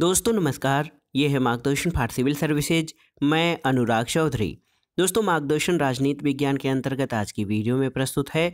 दोस्तों नमस्कार ये है मार्गदर्शन फॉर सिविल सर्विसेज मैं अनुराग चौधरी दोस्तों मार्गदर्शन राजनीति विज्ञान के अंतर्गत आज की वीडियो में प्रस्तुत है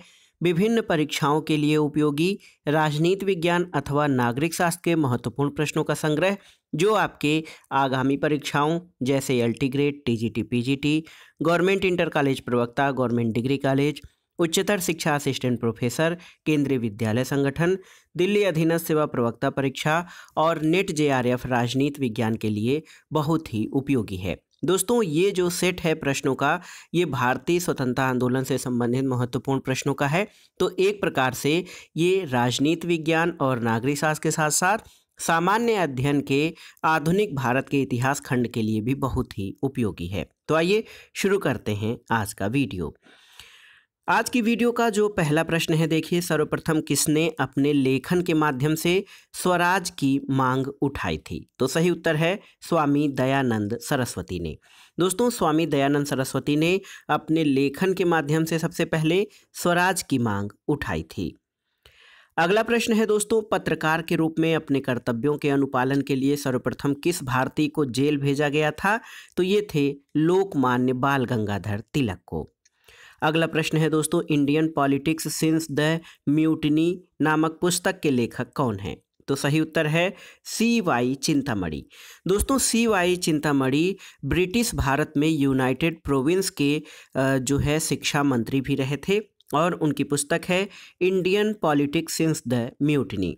विभिन्न परीक्षाओं के लिए उपयोगी राजनीति विज्ञान अथवा नागरिक शास्त्र के महत्वपूर्ण प्रश्नों का संग्रह जो आपके आगामी परीक्षाओं जैसे L T grade T G T P G T government inter college प्रवक्ता गवर्नमेंट डिग्री कॉलेज उच्चतर शिक्षा असिस्टेंट प्रोफेसर केंद्रीय विद्यालय संगठन दिल्ली अधीनस्थ सेवा प्रवक्ता परीक्षा और नेट जे राजनीति विज्ञान के लिए बहुत ही उपयोगी है दोस्तों ये जो सेट है प्रश्नों का ये भारतीय स्वतंत्रता आंदोलन से संबंधित महत्वपूर्ण प्रश्नों का है तो एक प्रकार से ये राजनीति विज्ञान और नागरिक शास्त्र के साथ साथ सामान्य अध्ययन के आधुनिक भारत के इतिहास खंड के लिए भी बहुत ही उपयोगी है तो आइए शुरू करते हैं आज का वीडियो आज की वीडियो का जो पहला प्रश्न है देखिए सर्वप्रथम किसने अपने लेखन के माध्यम से स्वराज की मांग उठाई थी तो सही उत्तर है स्वामी दयानंद सरस्वती ने दोस्तों स्वामी दयानंद सरस्वती ने अपने लेखन के माध्यम से सबसे पहले स्वराज की मांग उठाई थी अगला प्रश्न है दोस्तों पत्रकार के रूप में अपने कर्तव्यों के अनुपालन के लिए सर्वप्रथम किस भारतीय को जेल भेजा गया था तो ये थे लोकमान्य बाल गंगाधर तिलक को अगला प्रश्न है दोस्तों Indian politics since the mutiny नामक पुस्तक के लेखक कौन हैं तो सही उत्तर है सी वाई चिंतामणि दोस्तों C Y Chintamani British Bharat में यूनाइटेड प्रोविंस के जो है शिक्षा मंत्री भी रहे थे और उनकी पुस्तक है Indian politics since the mutiny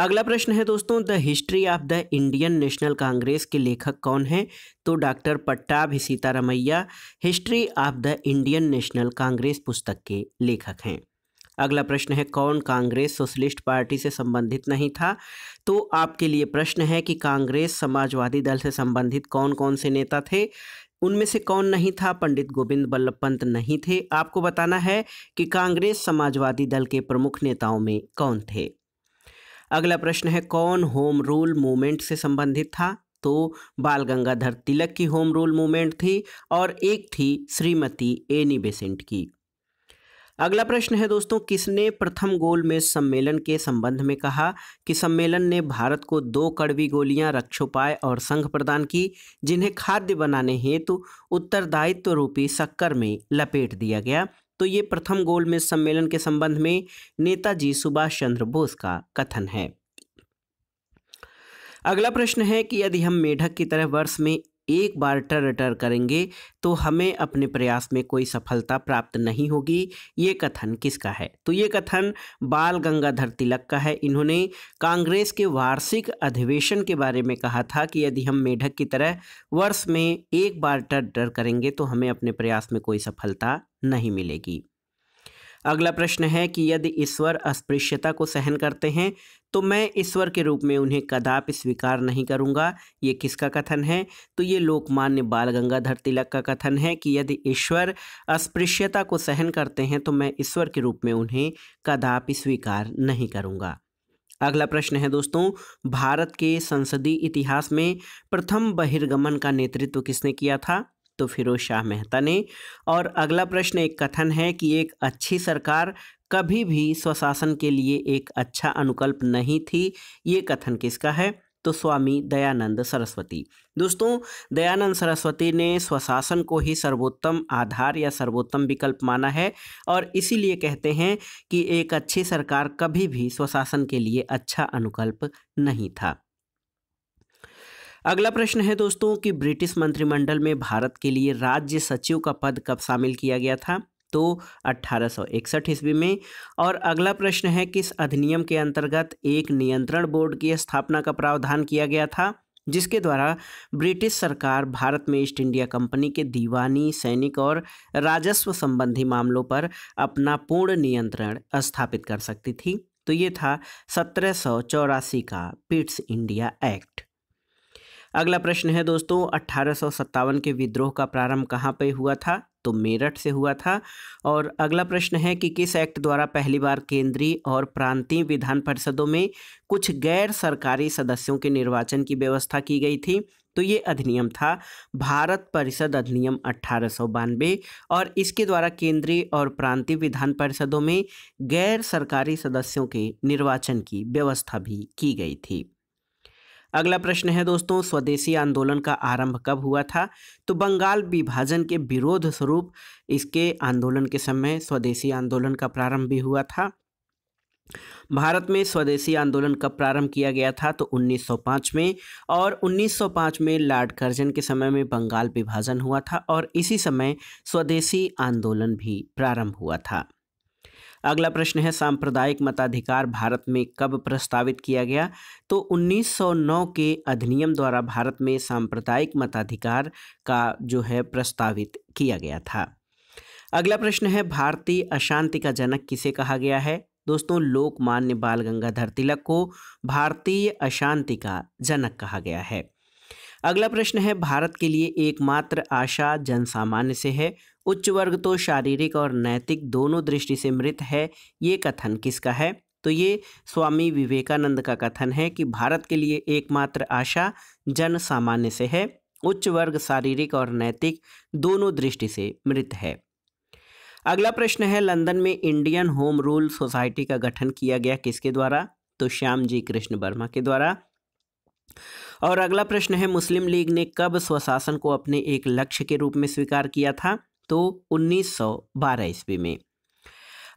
अगला प्रश्न है दोस्तों the history of the Indian National Congress के लेखक कौन हैं तो doctor Pattabhi Sitaramayya history of the Indian National Congress पुस्तक के लेखक हैं अगला प्रश्न है कौन कांग्रेस सोशलिस्ट पार्टी से संबंधित नहीं था तो आपके लिए प्रश्न है कि कांग्रेस समाजवादी दल से संबंधित कौन कौन से नेता थे उनमें से कौन नहीं था पंडित गोविंद बल्लभ पंत नहीं थे आपको बताना है कि कांग्रेस समाजवादी दल के प्रमुख नेताओं में कौन थे अगला प्रश्न है कौन होम रूल मूवमेंट से संबंधित था तो बाल गंगाधर तिलक की होम रूल मूवमेंट थी और एक थी श्रीमती एनी बेसेंट की अगला प्रश्न है दोस्तों किसने प्रथम गोल में सम्मेलन के संबंध में कहा कि सम्मेलन ने भारत को दो कड़वी गोलियां रक्षोपाय और संघ प्रदान की जिन्हें खाद्य बनाने हेतु तो उत्तरदायित्व रूपी शक्कर में लपेट दिया गया तो ये प्रथम गोलमेज सम्मेलन के संबंध में नेताजी सुभाष चंद्र बोस का कथन है अगला प्रश्न है कि यदि हम मेढक की तरह वर्ष में एक बार टर टर करेंगे तो हमें अपने प्रयास में कोई सफलता प्राप्त नहीं होगी ये कथन किसका है तो ये कथन बाल गंगाधर तिलक का है इन्होंने कांग्रेस के वार्षिक अधिवेशन के बारे में कहा था कि यदि हम मेढक की तरह वर्ष में एक बार टर टर करेंगे तो हमें अपने प्रयास में कोई सफलता नहीं मिलेगी अगला प्रश्न है कि यदि ईश्वर अस्पृश्यता को सहन करते हैं तो मैं ईश्वर के रूप में उन्हें कदापि स्वीकार नहीं करूंगा ये किसका कथन है तो ये लोकमान्य बाल गंगाधर तिलक का कथन है कि यदि ईश्वर अस्पृश्यता को सहन करते हैं तो मैं ईश्वर के रूप में उन्हें कदापि स्वीकार नहीं करूंगा अगला प्रश्न है दोस्तों भारत के संसदीय इतिहास में प्रथम बहिर्गमन का नेतृत्व किसने किया था तो फिरोज शाह मेहता ने और अगला प्रश्न एक कथन है कि एक अच्छी सरकार कभी भी स्वशासन के लिए एक अच्छा अनुकल्प नहीं थी ये कथन किसका है तो स्वामी दयानंद सरस्वती दोस्तों दयानंद सरस्वती ने स्वशासन को ही सर्वोत्तम आधार या सर्वोत्तम विकल्प माना है और इसीलिए कहते हैं कि एक अच्छी सरकार कभी भी स्वशासन के लिए अच्छा अनुकल्प नहीं था अगला प्रश्न है दोस्तों कि ब्रिटिश मंत्रिमंडल में भारत के लिए राज्य सचिव का पद कब शामिल किया गया था तो अठारह ईस्वी में और अगला प्रश्न है किस अधिनियम के अंतर्गत एक नियंत्रण बोर्ड की स्थापना का प्रावधान किया गया था जिसके द्वारा ब्रिटिश सरकार भारत में ईस्ट इंडिया कंपनी के दीवानी सैनिक और राजस्व संबंधी मामलों पर अपना पूर्ण नियंत्रण स्थापित कर सकती थी तो ये था सत्रह का पिट्स इंडिया एक्ट अगला प्रश्न है दोस्तों अट्ठारह के विद्रोह का प्रारंभ कहाँ पे हुआ था तो मेरठ से हुआ था और अगला प्रश्न है कि किस एक्ट द्वारा पहली बार केंद्रीय और प्रांतीय विधान परिषदों में कुछ गैर सरकारी सदस्यों के निर्वाचन की व्यवस्था की गई थी तो ये अधिनियम था भारत परिषद अधिनियम अट्ठारह और इसके द्वारा केंद्रीय और प्रांतीय विधान परिषदों में गैर सरकारी सदस्यों के निर्वाचन की व्यवस्था भी की गई थी अगला प्रश्न है दोस्तों स्वदेशी आंदोलन का आरंभ कब हुआ था तो बंगाल विभाजन के विरोध स्वरूप इसके आंदोलन के समय स्वदेशी आंदोलन का प्रारंभ भी हुआ था भारत में स्वदेशी आंदोलन कब प्रारंभ किया गया था तो 1905 में और 1905 में लॉर्ड कर्जन के समय में बंगाल विभाजन हुआ था और इसी समय स्वदेशी आंदोलन भी प्रारंभ हुआ था अगला प्रश्न है सांप्रदायिक मताधिकार भारत में कब प्रस्तावित किया गया तो 1909 के अधिनियम द्वारा भारत में सांप्रदायिक मताधिकार का जो है प्रस्तावित किया गया था अगला प्रश्न है भारतीय अशांति का जनक किसे कहा गया है दोस्तों लोकमान्य बाल गंगाधर तिलक को भारतीय अशांति का जनक कहा गया है अगला प्रश्न है भारत के लिए एकमात्र आशा जन सामान्य से है उच्च वर्ग तो शारीरिक और नैतिक दोनों दृष्टि से मृत है ये कथन किसका है तो ये स्वामी विवेकानंद का कथन है कि भारत के लिए एकमात्र आशा जन सामान्य से है उच्च वर्ग शारीरिक और नैतिक दोनों दृष्टि से मृत है अगला प्रश्न है लंदन में इंडियन होम रूल सोसाइटी का गठन किया गया किसके द्वारा तो श्याम जी कृष्ण वर्मा के द्वारा और अगला प्रश्न है मुस्लिम लीग ने कब स्वशासन को अपने एक लक्ष्य के रूप में स्वीकार किया था तो 1912 ईस्वी में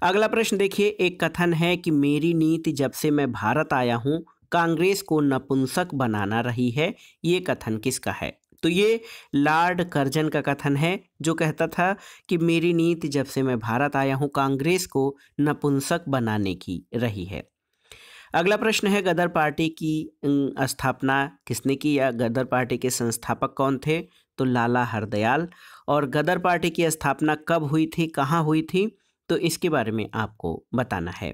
अगला प्रश्न देखिए एक कथन है कि मेरी नीति जब से मैं भारत आया हूँ कांग्रेस को नपुंसक बनाना रही है ये कथन किसका है तो ये लॉर्ड कर्जन का कथन है जो कहता था कि मेरी नीति जब से मैं भारत आया हूँ कांग्रेस को नपुंसक बनाने की रही है अगला प्रश्न है गदर पार्टी की अं, स्थापना किसने की या गदर पार्टी के संस्थापक कौन थे तो लाला हरदयाल और गदर पार्टी की स्थापना कब हुई थी कहाँ हुई थी तो इसके बारे में आपको बताना है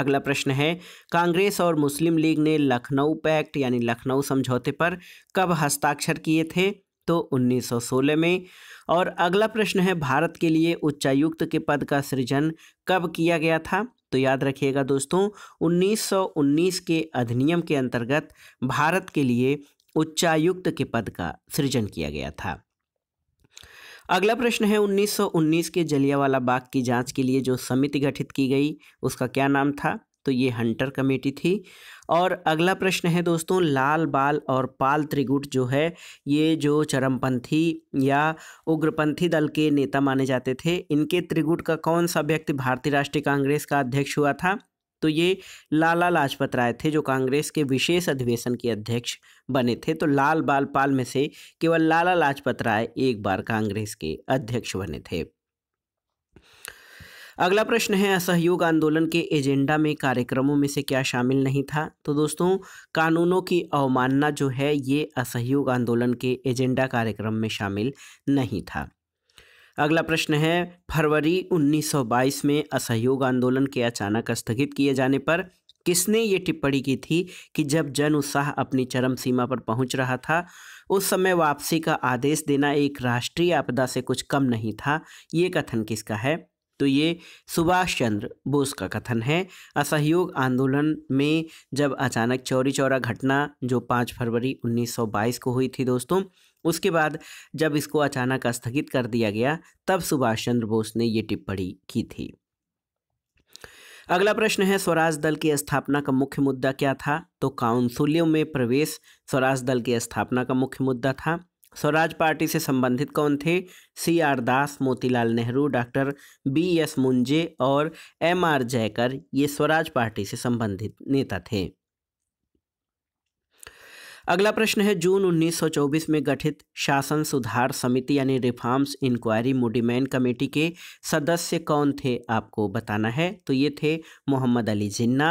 अगला प्रश्न है कांग्रेस और मुस्लिम लीग ने लखनऊ पैक्ट यानी लखनऊ समझौते पर कब हस्ताक्षर किए थे तो 1916 में और अगला प्रश्न है भारत के लिए उच्चायुक्त के पद का सृजन कब किया गया था तो याद रखिएगा दोस्तों 1919 के अधिनियम के अंतर्गत भारत के लिए उच्चायुक्त के पद का सृजन किया गया था अगला प्रश्न है 1919 के जलियावाला बाग की जांच के लिए जो समिति गठित की गई उसका क्या नाम था तो ये हंटर कमेटी थी और अगला प्रश्न है दोस्तों लाल बाल और पाल त्रिगुट जो है ये जो चरमपंथी या उग्रपंथी दल के नेता माने जाते थे इनके त्रिगुट का कौन सा व्यक्ति भारतीय राष्ट्रीय कांग्रेस का अध्यक्ष हुआ था तो ये लाला लाजपत राय थे जो कांग्रेस के विशेष अधिवेशन के अध्यक्ष बने थे तो लाल बाल पाल में से केवल लाला लाजपत राय एक बार कांग्रेस के अध्यक्ष बने थे अगला प्रश्न है असहयोग आंदोलन के एजेंडा में कार्यक्रमों में से क्या शामिल नहीं था तो दोस्तों कानूनों की अवमानना जो है ये असहयोग आंदोलन के एजेंडा कार्यक्रम में शामिल नहीं था अगला प्रश्न है फरवरी 1922 में असहयोग आंदोलन के अचानक स्थगित किए जाने पर किसने ये टिप्पणी की थी कि जब जन उत्साह अपनी चरम सीमा पर पहुंच रहा था उस समय वापसी का आदेश देना एक राष्ट्रीय आपदा से कुछ कम नहीं था ये कथन किसका है तो ये सुभाष चंद्र बोस का कथन है असहयोग आंदोलन में जब अचानक चौरी चौरा घटना जो 5 फरवरी 1922 को हुई थी दोस्तों उसके बाद जब इसको अचानक स्थगित कर दिया गया तब सुभाष चंद्र बोस ने ये टिप्पणी की थी अगला प्रश्न है स्वराज दल की स्थापना का मुख्य मुद्दा क्या था तो काउंसिलों में प्रवेश स्वराज दल की स्थापना का मुख्य मुद्दा था स्वराज पार्टी से संबंधित कौन थे C R Das Motilal Nehru doctor B S Moonje और एम आर जयकर ये स्वराज पार्टी से संबंधित नेता थे अगला प्रश्न है जून 1924 में गठित शासन सुधार समिति यानी रिफॉर्म्स इंक्वायरी मुडीमैन कमेटी के सदस्य कौन थे आपको बताना है तो ये थे मोहम्मद अली जिन्ना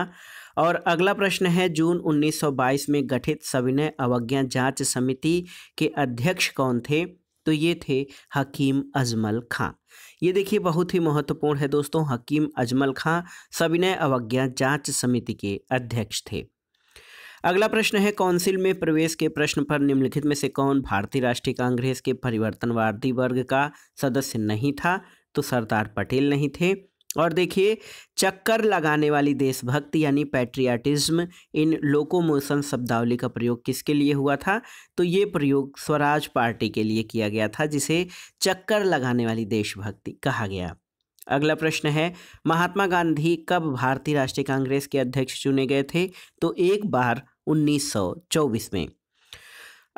और अगला प्रश्न है जून 1922 में गठित सविनय अवज्ञा जांच समिति के अध्यक्ष कौन थे तो ये थे हकीम अजमल खां ये देखिए बहुत ही महत्वपूर्ण है दोस्तों हकीम अजमल खां सविनय अवज्ञा जांच समिति के अध्यक्ष थे अगला प्रश्न है काउंसिल में प्रवेश के प्रश्न पर निम्नलिखित में से कौन भारतीय राष्ट्रीय कांग्रेस के परिवर्तनवादी वर्ग का सदस्य नहीं था तो सरदार पटेल नहीं थे और देखिए चक्कर लगाने वाली देशभक्ति यानी पैट्रियाटिज्म इन लोकोमोशन शब्दावली का प्रयोग किसके लिए हुआ था तो ये प्रयोग स्वराज पार्टी के लिए किया गया था जिसे चक्कर लगाने वाली देशभक्ति कहा गया अगला प्रश्न है महात्मा गांधी कब भारतीय राष्ट्रीय कांग्रेस के अध्यक्ष चुने गए थे तो एक बार 1924 में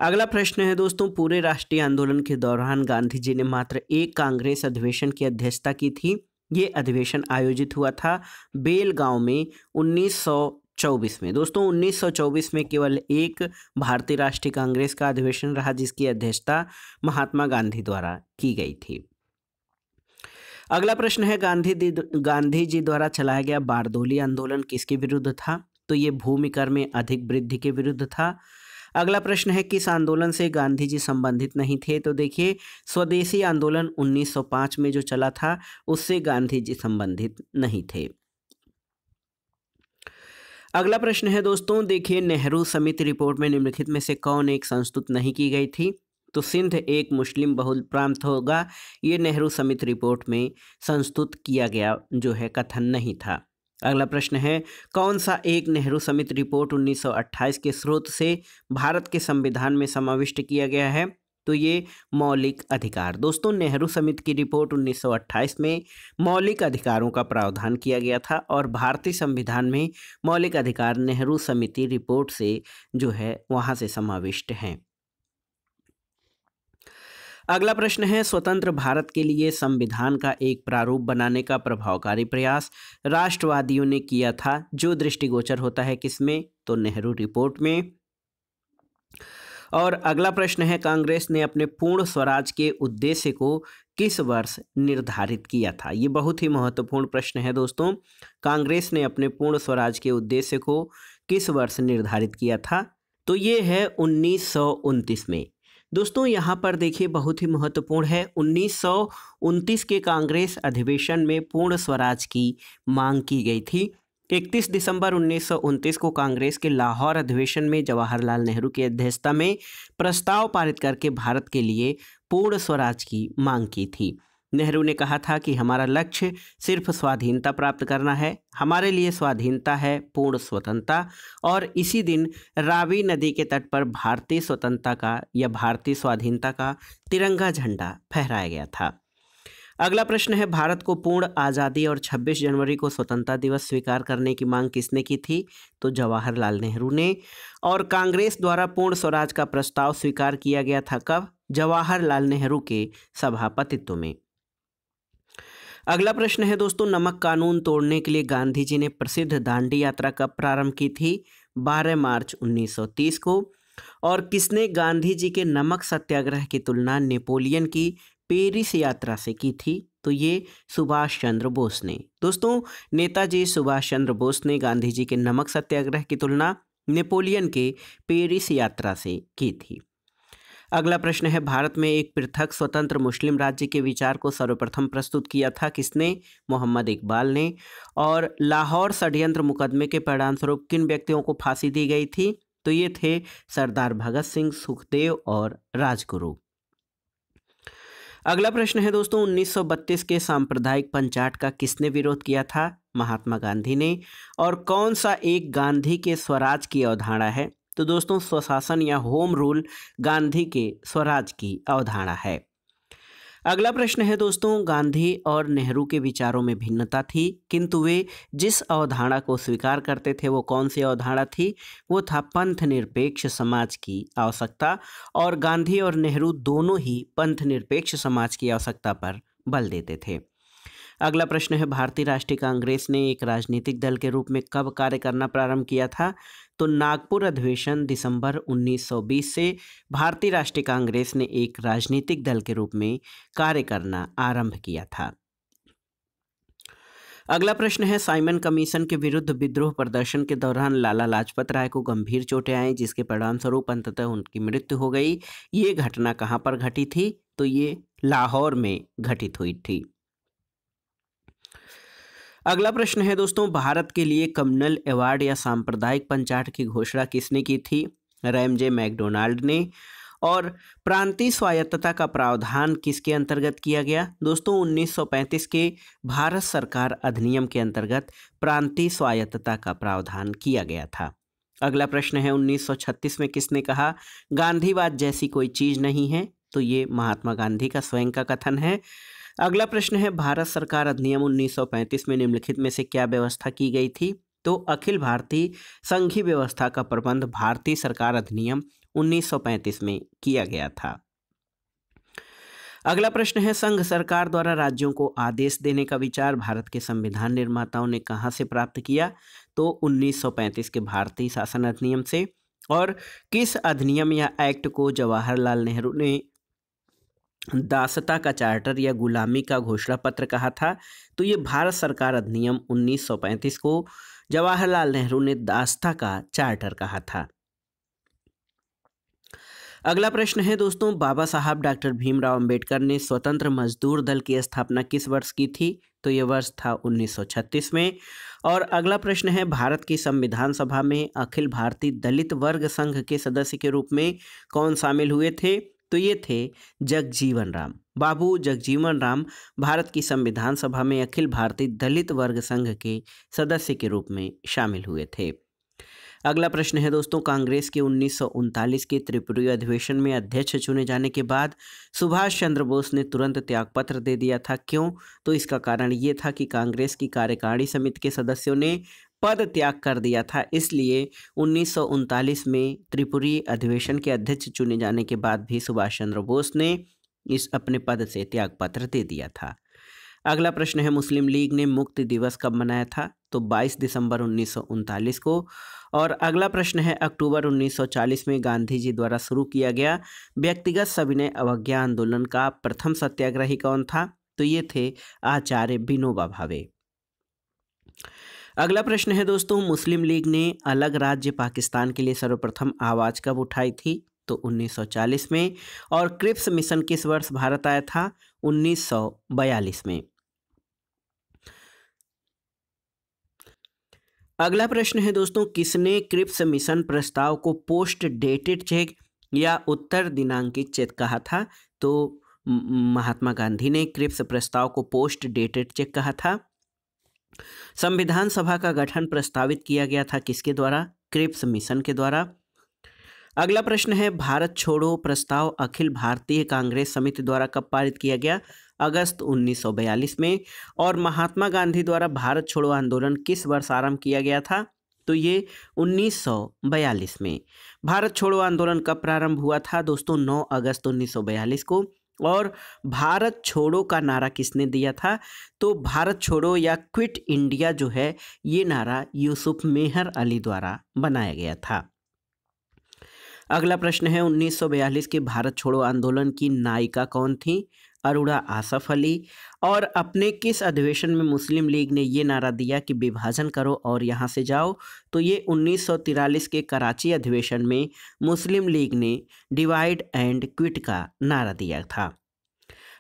अगला प्रश्न है दोस्तों पूरे राष्ट्रीय आंदोलन के दौरान गांधी जी ने मात्र एक कांग्रेस अधिवेशन की अध्यक्षता की थी ये अधिवेशन आयोजित हुआ था बेलगांव में 1924 में दोस्तों 1924 में केवल एक भारतीय राष्ट्रीय कांग्रेस का अधिवेशन रहा जिसकी अध्यक्षता महात्मा गांधी द्वारा की गई थी अगला प्रश्न है गांधी गांधी जी द्वारा चलाया गया बारदोली आंदोलन किसके विरुद्ध था तो ये भूमि कर में अधिक वृद्धि के विरुद्ध था अगला प्रश्न है किस आंदोलन से गांधी जी संबंधित नहीं थे तो देखिए स्वदेशी आंदोलन 1905 में जो चला था उससे गांधी जी संबंधित नहीं थे अगला प्रश्न है दोस्तों देखिए नेहरू समिति रिपोर्ट में निम्नलिखित में से कौन एक संस्तुत नहीं की गई थी तो सिंध एक मुस्लिम बहुल प्रांत होगा ये नेहरू समिति रिपोर्ट में संस्तुत किया गया जो है कथन नहीं था अगला प्रश्न है कौन सा एक नेहरू समिति रिपोर्ट 1928 के स्रोत से भारत के संविधान में समाविष्ट किया गया है तो ये मौलिक अधिकार दोस्तों नेहरू समिति की रिपोर्ट 1928 में मौलिक अधिकारों का प्रावधान किया गया था और भारतीय संविधान में मौलिक अधिकार नेहरू समिति रिपोर्ट से जो है वहाँ से समाविष्ट हैं अगला प्रश्न है स्वतंत्र भारत के लिए संविधान का एक प्रारूप बनाने का प्रभावकारी प्रयास राष्ट्रवादियों ने किया था जो दृष्टिगोचर होता है किसमें तो नेहरू रिपोर्ट में और अगला प्रश्न है कांग्रेस ने अपने पूर्ण स्वराज के उद्देश्य को किस वर्ष निर्धारित किया था ये बहुत ही महत्वपूर्ण प्रश्न है दोस्तों कांग्रेस ने अपने पूर्ण स्वराज के उद्देश्य को किस वर्ष निर्धारित किया था तो ये है उन्नीस में दोस्तों यहाँ पर देखिए बहुत ही महत्वपूर्ण है उन्नीस के कांग्रेस अधिवेशन में पूर्ण स्वराज की मांग की गई थी 31 दिसंबर उन्नीस को कांग्रेस के लाहौर अधिवेशन में जवाहरलाल नेहरू की अध्यक्षता में प्रस्ताव पारित करके भारत के लिए पूर्ण स्वराज की मांग की थी नेहरू ने कहा था कि हमारा लक्ष्य सिर्फ स्वाधीनता प्राप्त करना है हमारे लिए स्वाधीनता है पूर्ण स्वतंत्रता और इसी दिन रावी नदी के तट पर भारतीय स्वतंत्रता का या भारतीय स्वाधीनता का तिरंगा झंडा फहराया गया था अगला प्रश्न है भारत को पूर्ण आज़ादी और 26 जनवरी को स्वतंत्रता दिवस स्वीकार करने की मांग किसने की थी तो जवाहरलाल नेहरू ने और कांग्रेस द्वारा पूर्ण स्वराज का प्रस्ताव स्वीकार किया गया था कब जवाहरलाल नेहरू के सभापतित्व में अगला प्रश्न है दोस्तों नमक कानून तोड़ने के लिए गांधी जी ने प्रसिद्ध दांडी यात्रा कब प्रारंभ की थी 12 मार्च 1930 को और किसने गांधी जी के नमक सत्याग्रह की तुलना नेपोलियन की पेरिस यात्रा से की थी तो ये सुभाष चंद्र बोस ने दोस्तों नेताजी सुभाष चंद्र बोस ने गांधी जी के नमक सत्याग्रह की तुलना नेपोलियन के पेरिस यात्रा से की थी अगला प्रश्न है भारत में एक पृथक स्वतंत्र मुस्लिम राज्य के विचार को सर्वप्रथम प्रस्तुत किया था किसने मोहम्मद इकबाल ने और लाहौर षड्यंत्र मुकदमे के परिणामस्वरूप किन व्यक्तियों को फांसी दी गई थी तो ये थे सरदार भगत सिंह सुखदेव और राजगुरु अगला प्रश्न है दोस्तों 1932 के सांप्रदायिक पंचाट का किसने विरोध किया था महात्मा गांधी ने और कौन सा एक गांधी के स्वराज की अवधारणा है तो दोस्तों स्वशासन या होम रूल गांधी के स्वराज की अवधारणा है अगला प्रश्न है दोस्तों गांधी और नेहरू के विचारों में भिन्नता थी किंतु वे जिस अवधारणा को स्वीकार करते थे वो कौन सी अवधारणा थी वो था पंथ निरपेक्ष समाज की आवश्यकता और गांधी और नेहरू दोनों ही पंथ निरपेक्ष समाज की आवश्यकता पर बल देते थे अगला प्रश्न है भारतीय राष्ट्रीय कांग्रेस ने एक राजनीतिक दल के रूप में कब कार्य करना प्रारंभ किया था तो नागपुर अधिवेशन दिसंबर 1920 से भारतीय राष्ट्रीय कांग्रेस ने एक राजनीतिक दल के रूप में कार्य करना आरंभ किया था अगला प्रश्न है साइमन कमीशन के विरुद्ध विद्रोह प्रदर्शन के दौरान लाला लाजपत राय को गंभीर चोटें आई जिसके परिणाम स्वरूप अंततः उनकी मृत्यु हो गई ये घटना कहाँ पर घटी थी तो ये लाहौर में घटित हुई थी अगला प्रश्न है दोस्तों भारत के लिए कम्युनल अवार्ड या सांप्रदायिक पंचायत की घोषणा किसने की थी रैम जे मैकडोनाल्ड ने और प्रांतीय स्वायत्तता का प्रावधान किसके अंतर्गत किया गया दोस्तों 1935 के भारत सरकार अधिनियम के अंतर्गत प्रांतीय स्वायत्तता का प्रावधान किया गया था अगला प्रश्न है 1936 में किसने कहा गांधीवाद जैसी कोई चीज़ नहीं है तो ये महात्मा गांधी का स्वयं का कथन है अगला प्रश्न है भारत सरकार अधिनियम 1935 में निम्नलिखित में से क्या व्यवस्था की गई थी तो अखिल भारतीय संघी व्यवस्था का प्रबंध भारतीय सरकार अधिनियम 1935 में किया गया था अगला प्रश्न है संघ सरकार द्वारा राज्यों को आदेश देने का विचार भारत के संविधान निर्माताओं ने कहाँ से प्राप्त किया तो 1935 के भारतीय शासन अधिनियम से और किस अधिनियम या एक्ट को जवाहरलाल नेहरू ने दासता का चार्टर या गुलामी का घोषणा पत्र कहा था तो ये भारत सरकार अधिनियम 1935 को जवाहरलाल नेहरू ने दासता का चार्टर कहा था अगला प्रश्न है दोस्तों बाबा साहब डॉक्टर भीमराव अंबेडकर ने स्वतंत्र मजदूर दल की स्थापना किस वर्ष की थी तो ये वर्ष था 1936 में और अगला प्रश्न है भारत की संविधान सभा में अखिल भारतीय दलित वर्ग संघ के सदस्य के रूप में कौन शामिल हुए थे तो ये थे जगजीवन राम बाबू जगजीवन राम भारत की संविधान सभा में अखिल भारतीय दलित वर्ग संघ के सदस्य के रूप में शामिल हुए थे अगला प्रश्न है दोस्तों कांग्रेस के उन्नीस के त्रिपुरी अधिवेशन में अध्यक्ष चुने जाने के बाद सुभाष चंद्र बोस ने तुरंत त्यागपत्र दे दिया था क्यों तो इसका कारण ये था कि कांग्रेस की कार्यकारिणी समिति के सदस्यों ने पद त्याग कर दिया था इसलिए उन्नीस में त्रिपुरी अधिवेशन के अध्यक्ष चुने जाने के बाद भी सुभाष चंद्र बोस ने इस अपने पद से त्यागपत्र दे दिया था अगला प्रश्न है मुस्लिम लीग ने मुक्ति दिवस कब मनाया था तो 22 दिसंबर उन्नीस को और अगला प्रश्न है अक्टूबर 1940 में गांधी जी द्वारा शुरू किया गया व्यक्तिगत सविनय अवज्ञा आंदोलन का प्रथम सत्याग्रही कौन था तो ये थे आचार्य विनोबा भावे अगला प्रश्न है दोस्तों मुस्लिम लीग ने अलग राज्य पाकिस्तान के लिए सर्वप्रथम आवाज़ कब उठाई थी तो 1940 में और क्रिप्स मिशन किस वर्ष भारत आया था 1942 में अगला प्रश्न है दोस्तों किसने क्रिप्स मिशन प्रस्ताव को पोस्ट डेटेड चेक या उत्तर दिनांकित चेक कहा था तो महात्मा गांधी ने क्रिप्स प्रस्ताव को पोस्ट डेटेड चेक कहा था संविधान सभा का गठन प्रस्तावित किया गया था किसके द्वारा क्रिप्स मिशन के द्वारा अगला प्रश्न है भारत छोड़ो प्रस्ताव अखिल भारतीय कांग्रेस समिति द्वारा कब पारित किया गया अगस्त 1942 में और महात्मा गांधी द्वारा भारत छोड़ो आंदोलन किस वर्ष आरंभ किया गया था तो ये 1942 में भारत छोड़ो आंदोलन कब प्रारंभ हुआ था दोस्तों 9 अगस्त 1942 को और भारत छोड़ो का नारा किसने दिया था तो भारत छोड़ो या क्विट इंडिया जो है ये नारा यूसुफ मेहर अली द्वारा बनाया गया था अगला प्रश्न है 1942 के भारत छोड़ो आंदोलन की नायिका कौन थी अरुणा आसफ अली और अपने किस अधिवेशन में मुस्लिम लीग ने ये नारा दिया कि विभाजन करो और यहाँ से जाओ तो ये 1943 के कराची अधिवेशन में मुस्लिम लीग ने डिवाइड एंड क्विट का नारा दिया था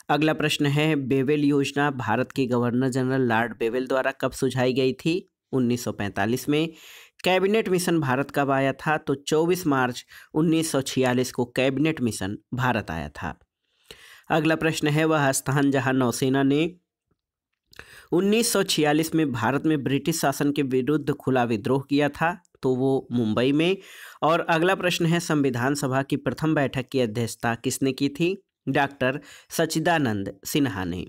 अगला प्रश्न है बेवेल योजना भारत के गवर्नर जनरल लॉर्ड बेवेल द्वारा कब सुझाई गई थी 1945 में कैबिनेट मिशन भारत कब आया था तो 24 मार्च 1946 को कैबिनेट मिशन भारत आया था अगला प्रश्न है वह स्थान जहां नौसेना ने 1946 में भारत में ब्रिटिश शासन के विरुद्ध खुला विद्रोह किया था तो वो मुंबई में और अगला प्रश्न है संविधान सभा की प्रथम बैठक की अध्यक्षता किसने की थी डॉक्टर सचिदानंद सिन्हा ने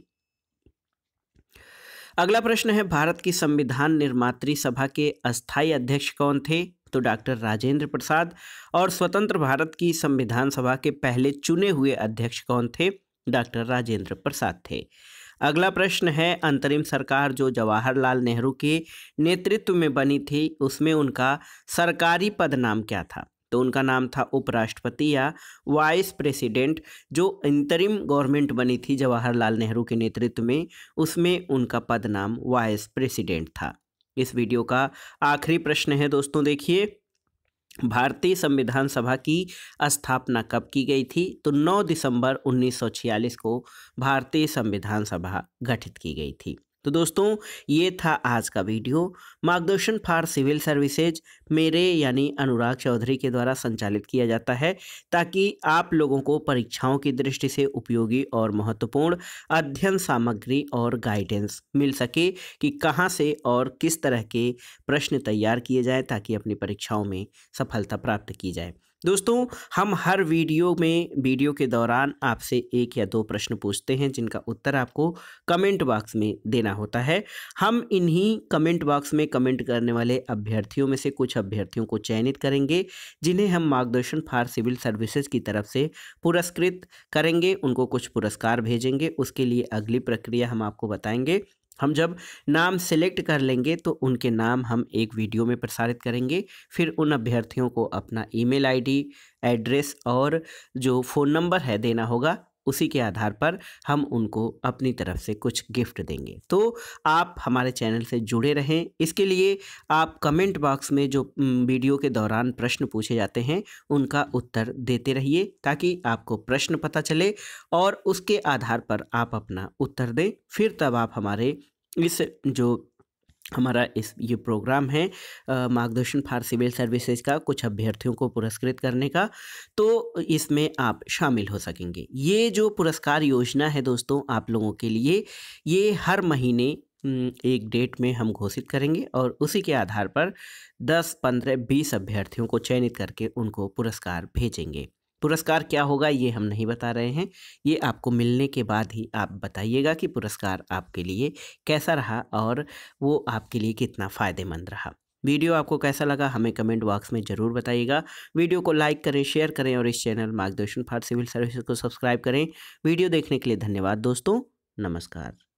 अगला प्रश्न है भारत की संविधान निर्मात्री सभा के अस्थाई अध्यक्ष कौन थे तो डॉक्टर राजेंद्र प्रसाद और स्वतंत्र भारत की संविधान सभा के पहले चुने हुए अध्यक्ष कौन थे डॉक्टर राजेंद्र प्रसाद थे अगला प्रश्न है अंतरिम सरकार जो जवाहरलाल नेहरू के नेतृत्व में बनी थी उसमें उनका सरकारी पद नाम क्या था तो उनका नाम था उपराष्ट्रपति या वाइस प्रेसिडेंट जो अंतरिम गवर्नमेंट बनी थी जवाहरलाल नेहरू के नेतृत्व में उसमें उनका पद नाम वाइस प्रेसिडेंट था इस वीडियो का आखिरी प्रश्न है दोस्तों देखिए भारतीय संविधान सभा की स्थापना कब की गई थी तो 9 दिसंबर 1946 को भारतीय संविधान सभा गठित की गई थी तो दोस्तों ये था आज का वीडियो मार्गदर्शन फॉर सिविल सर्विसेज मेरे यानी अनुराग चौधरी के द्वारा संचालित किया जाता है ताकि आप लोगों को परीक्षाओं की दृष्टि से उपयोगी और महत्वपूर्ण अध्ययन सामग्री और गाइडेंस मिल सके कि कहाँ से और किस तरह के प्रश्न तैयार किए जाएँ ताकि अपनी परीक्षाओं में सफलता प्राप्त की जाए दोस्तों हम हर वीडियो में वीडियो के दौरान आपसे एक या दो प्रश्न पूछते हैं जिनका उत्तर आपको कमेंट बॉक्स में देना होता है हम इन्हीं कमेंट बॉक्स में कमेंट करने वाले अभ्यर्थियों में से कुछ अभ्यर्थियों को चयनित करेंगे जिन्हें हम मार्गदर्शन फॉर सिविल सर्विसेज की तरफ से पुरस्कृत करेंगे उनको कुछ पुरस्कार भेजेंगे उसके लिए अगली प्रक्रिया हम आपको बताएंगे हम जब नाम सेलेक्ट कर लेंगे तो उनके नाम हम एक वीडियो में प्रसारित करेंगे फिर उन अभ्यर्थियों को अपना ईमेल आईडी, एड्रेस और जो फ़ोन नंबर है देना होगा उसी के आधार पर हम उनको अपनी तरफ से कुछ गिफ्ट देंगे तो आप हमारे चैनल से जुड़े रहें इसके लिए आप कमेंट बॉक्स में जो वीडियो के दौरान प्रश्न पूछे जाते हैं उनका उत्तर देते रहिए ताकि आपको प्रश्न पता चले और उसके आधार पर आप अपना उत्तर दें फिर तब आप हमारे इस जो हमारा इस ये प्रोग्राम है मार्गदर्शन फॉर सिविल सर्विसेज का कुछ अभ्यर्थियों को पुरस्कृत करने का तो इसमें आप शामिल हो सकेंगे ये जो पुरस्कार योजना है दोस्तों आप लोगों के लिए ये हर महीने एक डेट में हम घोषित करेंगे और उसी के आधार पर 10, 15, 20 अभ्यर्थियों को चयनित करके उनको पुरस्कार भेजेंगे पुरस्कार क्या होगा ये हम नहीं बता रहे हैं ये आपको मिलने के बाद ही आप बताइएगा कि पुरस्कार आपके लिए कैसा रहा और वो आपके लिए कितना फ़ायदेमंद रहा वीडियो आपको कैसा लगा हमें कमेंट बॉक्स में ज़रूर बताइएगा वीडियो को लाइक करें शेयर करें और इस channel Margdarshan for civil service को सब्सक्राइब करें वीडियो देखने के लिए धन्यवाद दोस्तों नमस्कार